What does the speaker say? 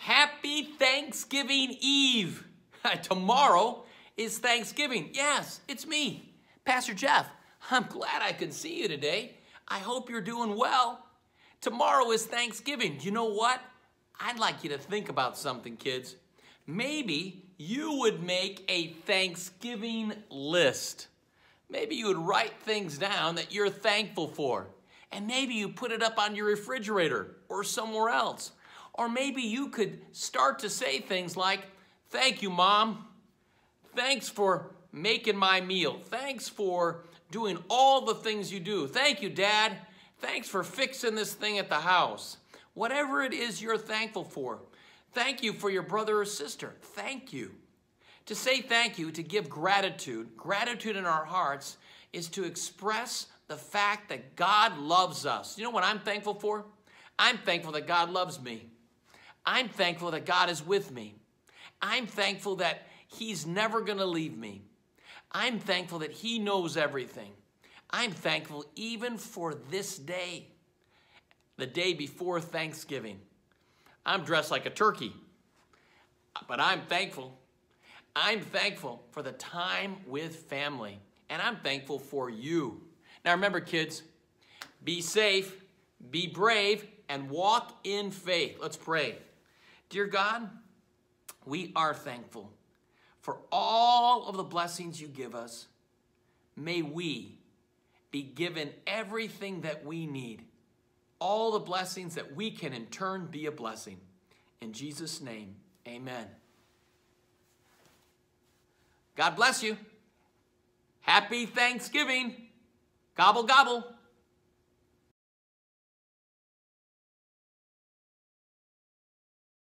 Happy Thanksgiving Eve. Tomorrow is Thanksgiving. Yes, it's me, Pastor Jeff. I'm glad I could see you today. I hope you're doing well. Tomorrow is Thanksgiving. You know what? I'd like you to think about something, kids. Maybe you would make a Thanksgiving list. Maybe you would write things down that you're thankful for. And maybe you put it up on your refrigerator or somewhere else or maybe you could start to say things like, Thank you, Mom. Thanks for making my meal. Thanks for doing all the things you do. Thank you, Dad. Thanks for fixing this thing at the house. Whatever it is you're thankful for, thank you for your brother or sister. Thank you. To say thank you, to give gratitude, gratitude in our hearts, is to express the fact that God loves us. You know what I'm thankful for? I'm thankful that God loves me. I'm thankful that God is with me. I'm thankful that He's never going to leave me. I'm thankful that He knows everything. I'm thankful even for this day, the day before Thanksgiving. I'm dressed like a turkey, but I'm thankful. I'm thankful for the time with family, and I'm thankful for you. Now remember, kids, be safe, be brave, and walk in faith. Let's pray. Dear God, we are thankful for all of the blessings you give us. May we be given everything that we need, all the blessings that we can in turn be a blessing. In Jesus' name, amen. God bless you. Happy Thanksgiving. Gobble, gobble.